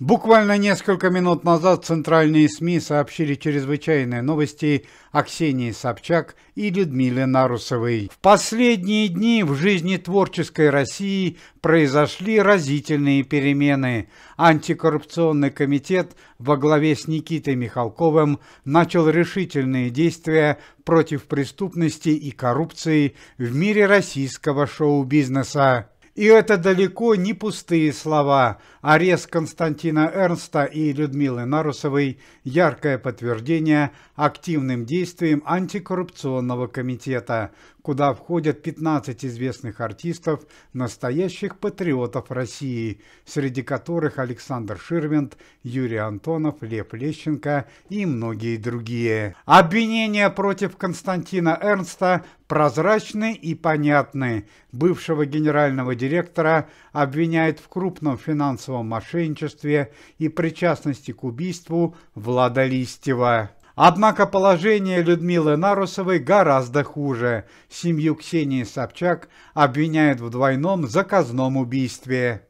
Буквально несколько минут назад центральные СМИ сообщили чрезвычайные новости о Ксении Собчак и Людмиле Нарусовой. В последние дни в жизни творческой России произошли разительные перемены. Антикоррупционный комитет во главе с Никитой Михалковым начал решительные действия против преступности и коррупции в мире российского шоу-бизнеса. И это далеко не пустые слова. Арест Константина Эрнста и Людмилы Нарусовой – яркое подтверждение активным действиям антикоррупционного комитета, куда входят 15 известных артистов, настоящих патриотов России, среди которых Александр Ширвинд, Юрий Антонов, Лев Лещенко и многие другие. Обвинения против Константина Эрнста прозрачные и понятные Бывшего генерального директора обвиняют в крупном финансовом мошенничестве и причастности к убийству Влада Листьева. Однако положение Людмилы Нарусовой гораздо хуже. Семью Ксении Собчак обвиняют в двойном заказном убийстве.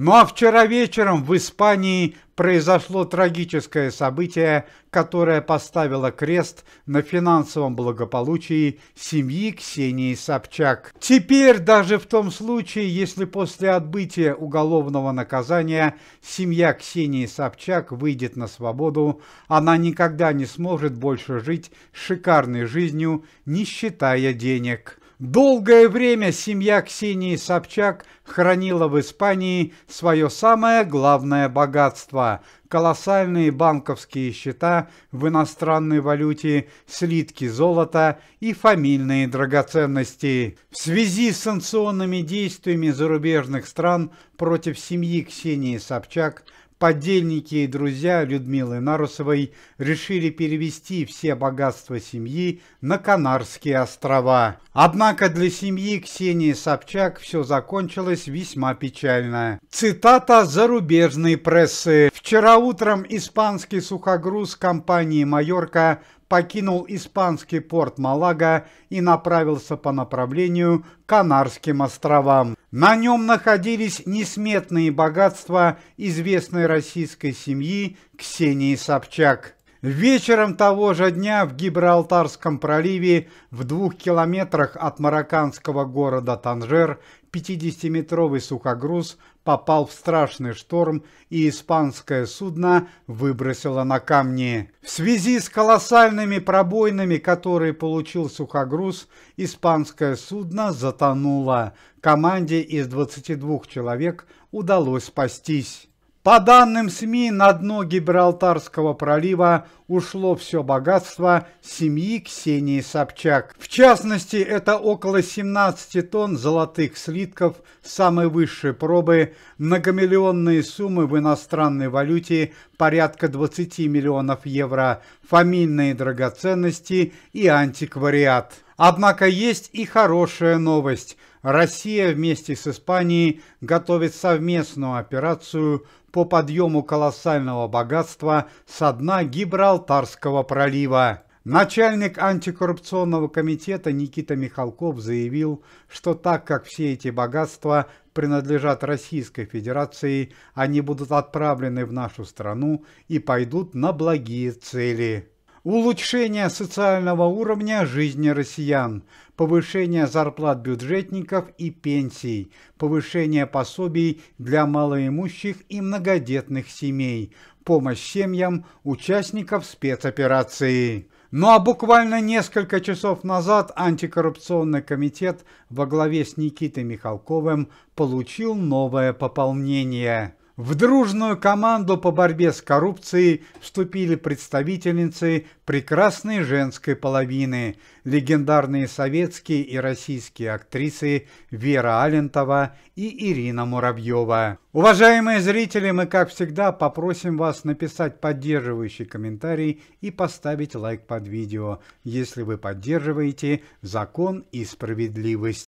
Ну а вчера вечером в Испании произошло трагическое событие, которое поставило крест на финансовом благополучии семьи Ксении Собчак. Теперь даже в том случае, если после отбытия уголовного наказания семья Ксении Собчак выйдет на свободу, она никогда не сможет больше жить шикарной жизнью, не считая денег. Долгое время семья Ксении Собчак хранила в Испании свое самое главное богатство – колоссальные банковские счета в иностранной валюте, слитки золота и фамильные драгоценности. В связи с санкционными действиями зарубежных стран против семьи Ксении Собчак – подельники и друзья Людмилы Нарусовой решили перевести все богатства семьи на Канарские острова. Однако для семьи Ксении Собчак все закончилось весьма печально. Цитата зарубежной прессы. Вчера утром испанский сухогруз компании «Майорка» покинул испанский порт Малага и направился по направлению к Канарским островам. На нем находились несметные богатства известной российской семьи Ксении Собчак. Вечером того же дня в Гибралтарском проливе в двух километрах от марокканского города Танжер 50-метровый сухогруз попал в страшный шторм и испанское судно выбросило на камни. В связи с колоссальными пробойными, которые получил сухогруз, испанское судно затонуло. Команде из 22 человек удалось спастись. По данным СМИ, на дно Гибралтарского пролива ушло все богатство семьи Ксении Собчак. В частности, это около 17 тонн золотых слитков самой высшей пробы, многомиллионные суммы в иностранной валюте порядка 20 миллионов евро, фамильные драгоценности и антиквариат. Однако есть и хорошая новость. Россия вместе с Испанией готовит совместную операцию по подъему колоссального богатства со дна Гибралтарского пролива. Начальник антикоррупционного комитета Никита Михалков заявил, что так как все эти богатства принадлежат Российской Федерации, они будут отправлены в нашу страну и пойдут на благие цели улучшение социального уровня жизни россиян, повышение зарплат бюджетников и пенсий, повышение пособий для малоимущих и многодетных семей, помощь семьям участников спецоперации. Ну а буквально несколько часов назад антикоррупционный комитет во главе с Никитой Михалковым получил новое пополнение – в дружную команду по борьбе с коррупцией вступили представительницы прекрасной женской половины, легендарные советские и российские актрисы Вера Алентова и Ирина Муравьева. Уважаемые зрители, мы, как всегда, попросим вас написать поддерживающий комментарий и поставить лайк под видео, если вы поддерживаете закон и справедливость.